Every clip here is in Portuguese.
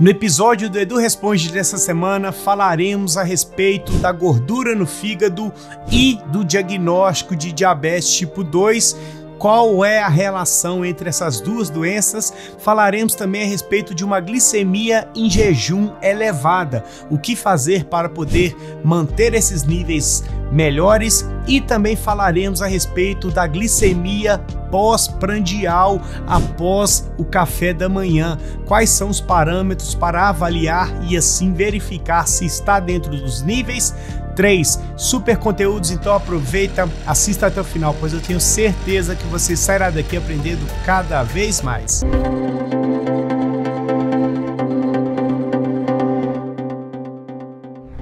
No episódio do Edu Responde dessa semana, falaremos a respeito da gordura no fígado e do diagnóstico de diabetes tipo 2 qual é a relação entre essas duas doenças. Falaremos também a respeito de uma glicemia em jejum elevada, o que fazer para poder manter esses níveis melhores e também falaremos a respeito da glicemia pós-prandial após o café da manhã. Quais são os parâmetros para avaliar e assim verificar se está dentro dos níveis 3. Super conteúdos, então aproveita, assista até o final, pois eu tenho certeza que você sairá daqui aprendendo cada vez mais.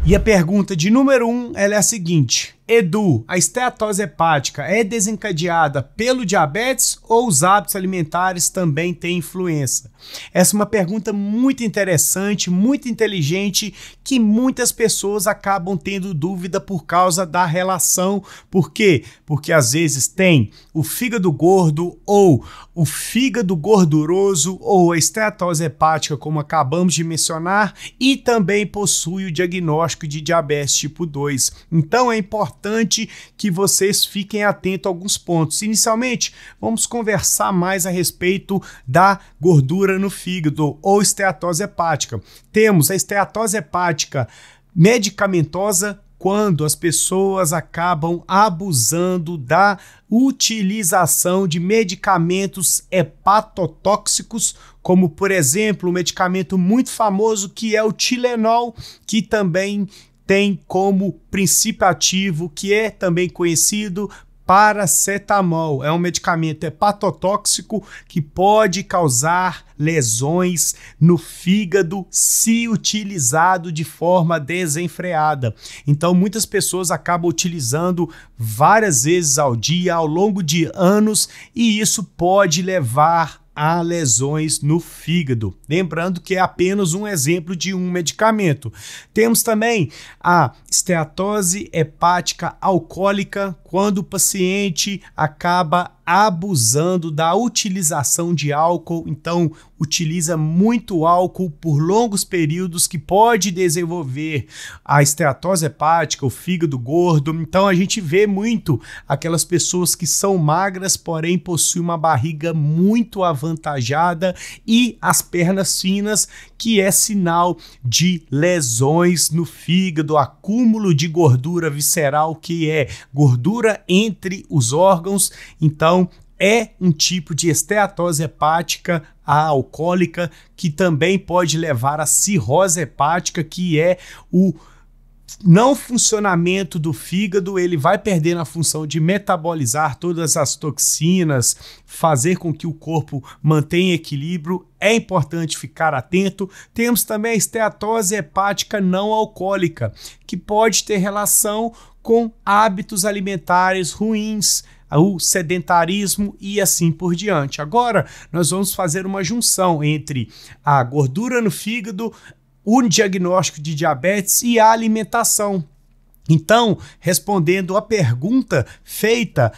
E a pergunta de número 1 um, é a seguinte: Edu, a esteatose hepática é desencadeada pelo diabetes ou os hábitos alimentares também têm influência? Essa é uma pergunta muito interessante, muito inteligente, que muitas pessoas acabam tendo dúvida por causa da relação. Por quê? Porque às vezes tem o fígado gordo ou o fígado gorduroso ou a esteatose hepática, como acabamos de mencionar, e também possui o diagnóstico de diabetes tipo 2. Então é importante importante que vocês fiquem atentos a alguns pontos. Inicialmente, vamos conversar mais a respeito da gordura no fígado ou esteatose hepática. Temos a esteatose hepática medicamentosa quando as pessoas acabam abusando da utilização de medicamentos hepatotóxicos, como por exemplo, um medicamento muito famoso que é o Tilenol, que também tem como princípio ativo, que é também conhecido paracetamol. É um medicamento hepatotóxico é que pode causar lesões no fígado se utilizado de forma desenfreada. Então, muitas pessoas acabam utilizando várias vezes ao dia, ao longo de anos, e isso pode levar a lesões no fígado. Lembrando que é apenas um exemplo de um medicamento. Temos também a esteatose hepática alcoólica quando o paciente acaba abusando da utilização de álcool, então utiliza muito álcool por longos períodos que pode desenvolver a esteatose hepática, o fígado gordo. Então a gente vê muito aquelas pessoas que são magras, porém possuem uma barriga muito avantajada e as pernas finas, que é sinal de lesões no fígado, acúmulo de gordura visceral, que é gordura entre os órgãos, então é um tipo de esteatose hepática a alcoólica que também pode levar à cirrose hepática, que é o não funcionamento do fígado, ele vai perder a função de metabolizar todas as toxinas, fazer com que o corpo mantenha equilíbrio. É importante ficar atento. Temos também a esteatose hepática não alcoólica, que pode ter relação com hábitos alimentares ruins, o sedentarismo e assim por diante. Agora, nós vamos fazer uma junção entre a gordura no fígado, o diagnóstico de diabetes e a alimentação. Então, respondendo à pergunta feita,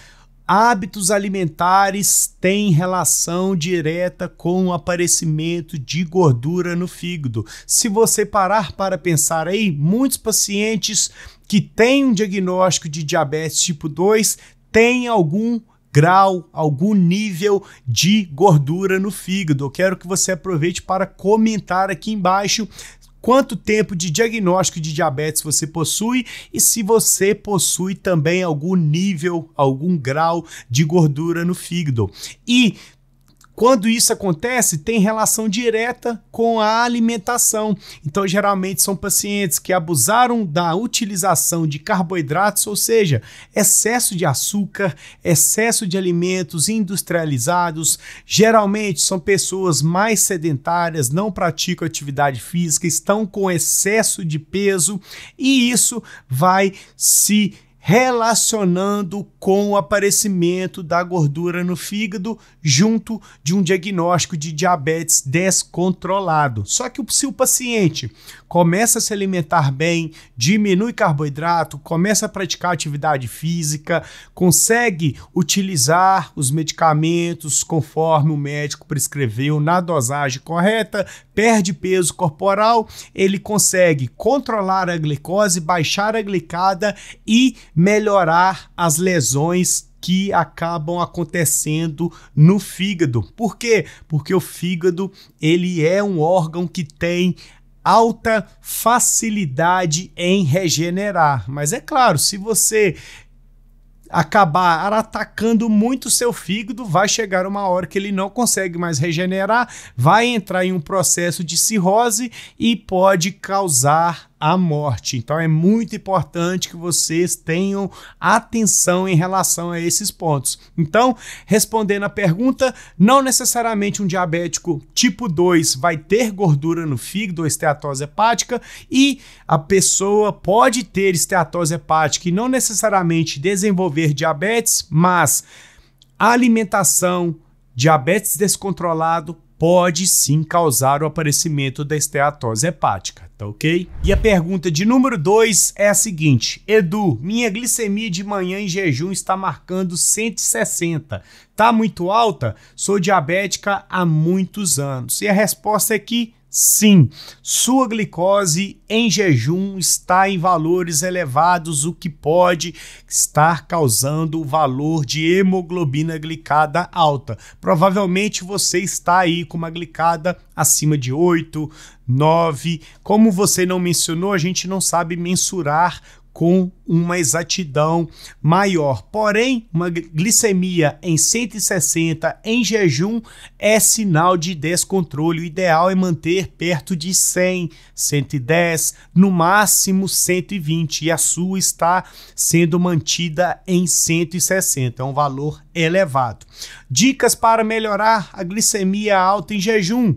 hábitos alimentares têm relação direta com o aparecimento de gordura no fígado. Se você parar para pensar aí, muitos pacientes que têm um diagnóstico de diabetes tipo 2 têm algum grau, algum nível de gordura no fígado. Eu quero que você aproveite para comentar aqui embaixo quanto tempo de diagnóstico de diabetes você possui e se você possui também algum nível, algum grau de gordura no fígado. E quando isso acontece, tem relação direta com a alimentação. Então, geralmente são pacientes que abusaram da utilização de carboidratos, ou seja, excesso de açúcar, excesso de alimentos industrializados. Geralmente são pessoas mais sedentárias, não praticam atividade física, estão com excesso de peso e isso vai se relacionando com o aparecimento da gordura no fígado junto de um diagnóstico de diabetes descontrolado. Só que se o paciente começa a se alimentar bem, diminui carboidrato, começa a praticar atividade física, consegue utilizar os medicamentos conforme o médico prescreveu na dosagem correta, perde peso corporal, ele consegue controlar a glicose, baixar a glicada e melhorar as lesões que acabam acontecendo no fígado. Por quê? Porque o fígado, ele é um órgão que tem alta facilidade em regenerar. Mas é claro, se você acabar atacando muito seu fígado, vai chegar uma hora que ele não consegue mais regenerar, vai entrar em um processo de cirrose e pode causar a morte. Então é muito importante que vocês tenham atenção em relação a esses pontos. Então, respondendo a pergunta, não necessariamente um diabético tipo 2 vai ter gordura no fígado ou esteatose hepática e a pessoa pode ter esteatose hepática e não necessariamente desenvolver diabetes, mas a alimentação, diabetes descontrolado pode sim causar o aparecimento da esteatose hepática, tá ok? E a pergunta de número 2 é a seguinte: Edu, minha glicemia de manhã em jejum está marcando 160. Tá muito alta? Sou diabética há muitos anos. E a resposta é que Sim, sua glicose em jejum está em valores elevados, o que pode estar causando o valor de hemoglobina glicada alta. Provavelmente você está aí com uma glicada acima de 8, 9. Como você não mencionou, a gente não sabe mensurar com uma exatidão maior. Porém, uma glicemia em 160 em jejum é sinal de descontrole. O ideal é manter perto de 100, 110, no máximo 120, e a sua está sendo mantida em 160. É um valor elevado. Dicas para melhorar a glicemia alta em jejum: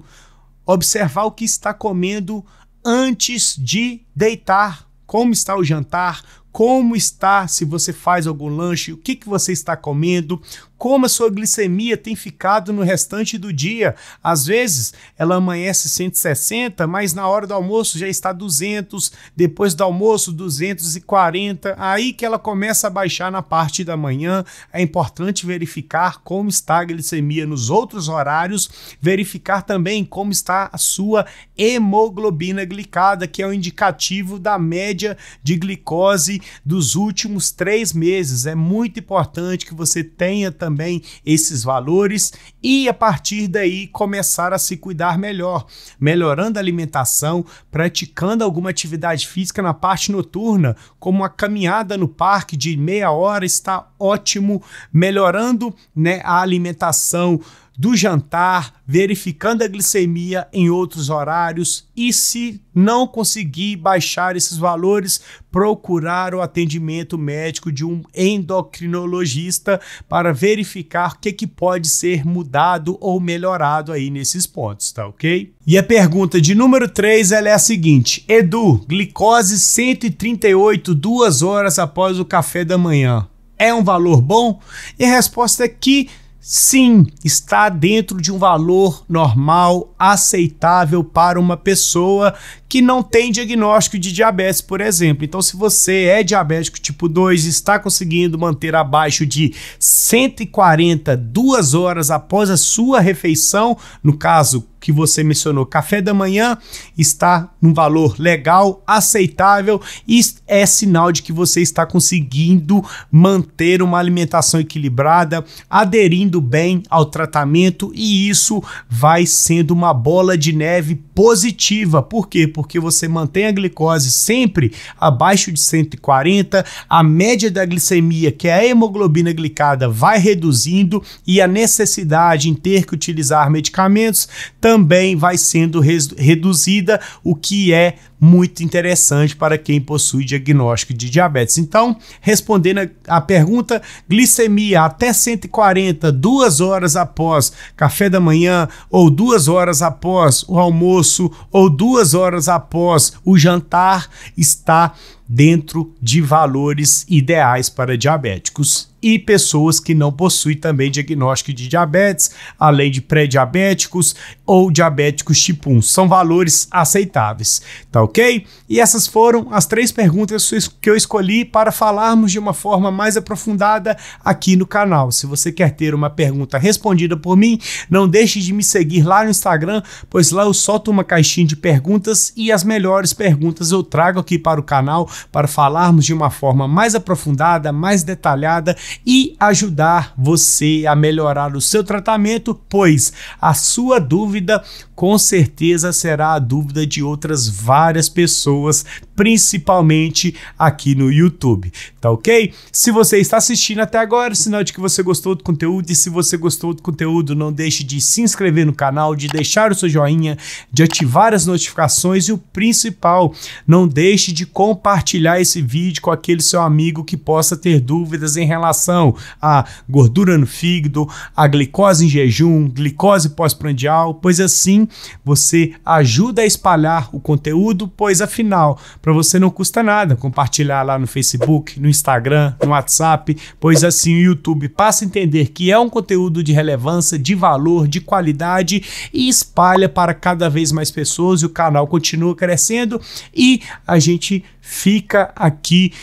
observar o que está comendo antes de deitar como está o jantar, como está, se você faz algum lanche, o que, que você está comendo, como a sua glicemia tem ficado no restante do dia. Às vezes ela amanhece 160, mas na hora do almoço já está 200, depois do almoço 240, aí que ela começa a baixar na parte da manhã. É importante verificar como está a glicemia nos outros horários, verificar também como está a sua hemoglobina glicada, que é o um indicativo da média de glicose dos últimos três meses. É muito importante que você tenha também esses valores e a partir daí começar a se cuidar melhor, melhorando a alimentação, praticando alguma atividade física na parte noturna, como uma caminhada no parque de meia hora está ótimo, melhorando né, a alimentação do jantar, verificando a glicemia em outros horários e, se não conseguir baixar esses valores, procurar o atendimento médico de um endocrinologista para verificar o que, que pode ser mudado ou melhorado aí nesses pontos, tá ok? E a pergunta de número 3 ela é a seguinte: Edu, glicose 138 duas horas após o café da manhã é um valor bom? E a resposta é que sim, está dentro de um valor normal aceitável para uma pessoa que não tem diagnóstico de diabetes, por exemplo. Então, se você é diabético tipo 2 e está conseguindo manter abaixo de 140 duas horas após a sua refeição, no caso que você mencionou, café da manhã, está num valor legal, aceitável e é sinal de que você está conseguindo manter uma alimentação equilibrada, aderindo bem ao tratamento e isso vai sendo uma bola de neve positiva. Por quê? porque você mantém a glicose sempre abaixo de 140, a média da glicemia, que é a hemoglobina glicada, vai reduzindo e a necessidade em ter que utilizar medicamentos também vai sendo reduzida, o que é muito interessante para quem possui diagnóstico de diabetes. Então, respondendo a pergunta, glicemia até 140, duas horas após café da manhã, ou duas horas após o almoço, ou duas horas após o jantar, está dentro de valores ideais para diabéticos e pessoas que não possuem também diagnóstico de diabetes, além de pré-diabéticos ou diabéticos tipo 1. São valores aceitáveis, tá ok? E essas foram as três perguntas que eu escolhi para falarmos de uma forma mais aprofundada aqui no canal. Se você quer ter uma pergunta respondida por mim, não deixe de me seguir lá no Instagram, pois lá eu solto uma caixinha de perguntas e as melhores perguntas eu trago aqui para o canal para falarmos de uma forma mais aprofundada, mais detalhada e ajudar você a melhorar o seu tratamento, pois a sua dúvida com certeza será a dúvida de outras várias pessoas, principalmente aqui no YouTube, tá ok? Se você está assistindo até agora, é sinal de que você gostou do conteúdo, e se você gostou do conteúdo, não deixe de se inscrever no canal, de deixar o seu joinha, de ativar as notificações e o principal, não deixe de compartilhar esse vídeo com aquele seu amigo que possa ter dúvidas em relação à gordura no fígado, à glicose em jejum, glicose pós-prandial, pois assim você ajuda a espalhar o conteúdo, pois afinal, para você não custa nada compartilhar lá no Facebook, no Instagram, no WhatsApp, pois assim o YouTube passa a entender que é um conteúdo de relevância, de valor, de qualidade e espalha para cada vez mais pessoas e o canal continua crescendo e a gente fica aqui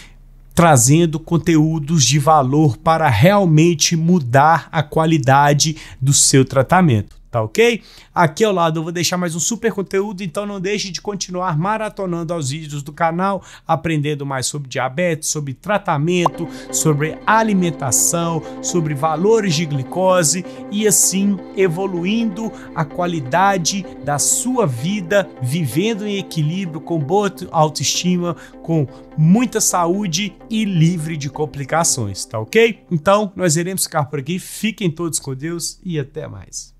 trazendo conteúdos de valor para realmente mudar a qualidade do seu tratamento tá ok? Aqui ao lado eu vou deixar mais um super conteúdo, então não deixe de continuar maratonando aos vídeos do canal, aprendendo mais sobre diabetes, sobre tratamento, sobre alimentação, sobre valores de glicose e assim evoluindo a qualidade da sua vida, vivendo em equilíbrio, com boa autoestima, com muita saúde e livre de complicações, tá ok? Então nós iremos ficar por aqui, fiquem todos com Deus e até mais.